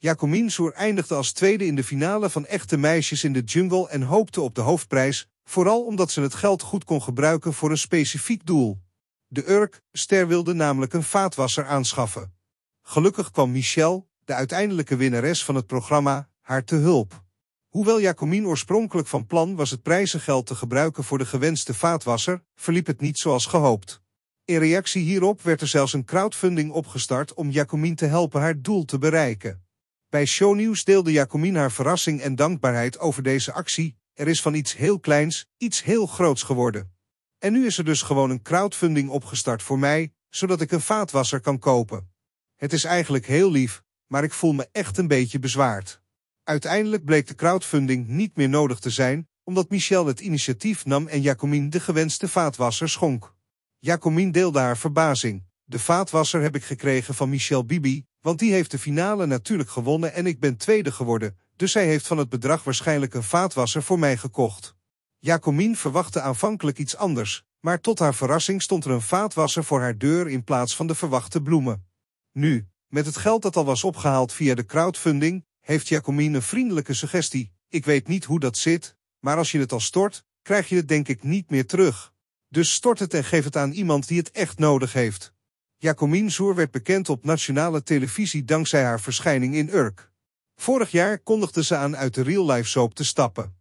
Jacomine Soer eindigde als tweede in de finale van Echte Meisjes in de Jungle en hoopte op de hoofdprijs, vooral omdat ze het geld goed kon gebruiken voor een specifiek doel. De Urk-ster wilde namelijk een vaatwasser aanschaffen. Gelukkig kwam Michelle, de uiteindelijke winnares van het programma, haar te hulp. Hoewel Jacomine oorspronkelijk van plan was het prijzengeld te gebruiken voor de gewenste vaatwasser, verliep het niet zoals gehoopt. In reactie hierop werd er zelfs een crowdfunding opgestart om Jacomine te helpen haar doel te bereiken. Bij Shownieuws deelde Jacomine haar verrassing en dankbaarheid over deze actie. Er is van iets heel kleins iets heel groots geworden. En nu is er dus gewoon een crowdfunding opgestart voor mij, zodat ik een vaatwasser kan kopen. Het is eigenlijk heel lief, maar ik voel me echt een beetje bezwaard. Uiteindelijk bleek de crowdfunding niet meer nodig te zijn, omdat Michel het initiatief nam en Jacomine de gewenste vaatwasser schonk. Jacomine deelde haar verbazing. De vaatwasser heb ik gekregen van Michel Bibi, want die heeft de finale natuurlijk gewonnen en ik ben tweede geworden, dus zij heeft van het bedrag waarschijnlijk een vaatwasser voor mij gekocht. Jacomien verwachtte aanvankelijk iets anders, maar tot haar verrassing stond er een vaatwasser voor haar deur in plaats van de verwachte bloemen. Nu, met het geld dat al was opgehaald via de crowdfunding, heeft Jacomien een vriendelijke suggestie. Ik weet niet hoe dat zit, maar als je het al stort, krijg je het denk ik niet meer terug. Dus stort het en geef het aan iemand die het echt nodig heeft. Jacomine Zoer werd bekend op nationale televisie dankzij haar verschijning in Urk. Vorig jaar kondigde ze aan uit de real-life soap te stappen.